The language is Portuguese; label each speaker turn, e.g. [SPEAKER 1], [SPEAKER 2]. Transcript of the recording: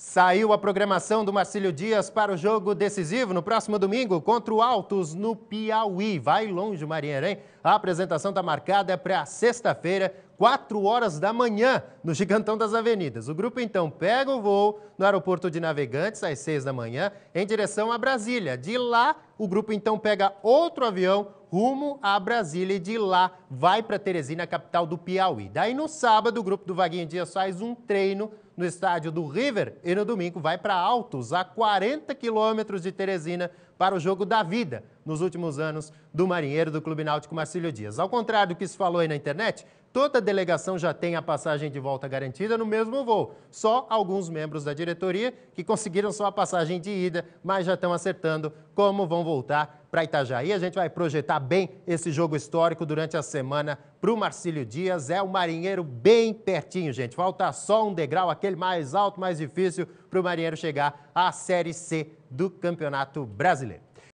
[SPEAKER 1] Saiu a programação do Marcílio Dias para o jogo decisivo no próximo domingo contra o Altos no Piauí. Vai longe, Marinheiro, hein? A apresentação está marcada para sexta-feira, 4 horas da manhã, no Gigantão das Avenidas. O grupo então pega o voo no aeroporto de Navegantes, às 6 da manhã, em direção a Brasília. De lá, o grupo então pega outro avião rumo a Brasília e de lá vai para Teresina, capital do Piauí. Daí no sábado, o grupo do Vaguinho Dias faz um treino no estádio do River e no domingo vai para Altos, a 40 quilômetros de Teresina, para o jogo da vida nos últimos anos do marinheiro do Clube Náutico Marcílio Dias. Ao contrário do que se falou aí na internet, toda a delegação já tem a passagem de volta garantida no mesmo voo. Só alguns membros da diretoria que conseguiram só a passagem de ida, mas já estão acertando como vão voltar para Itajaí. A gente vai projetar bem esse jogo histórico durante a semana para o Marcílio Dias. É o marinheiro bem pertinho, gente. Falta só um degrau, aquele mais alto, mais difícil, para o marinheiro chegar à Série C do Campeonato Brasileiro.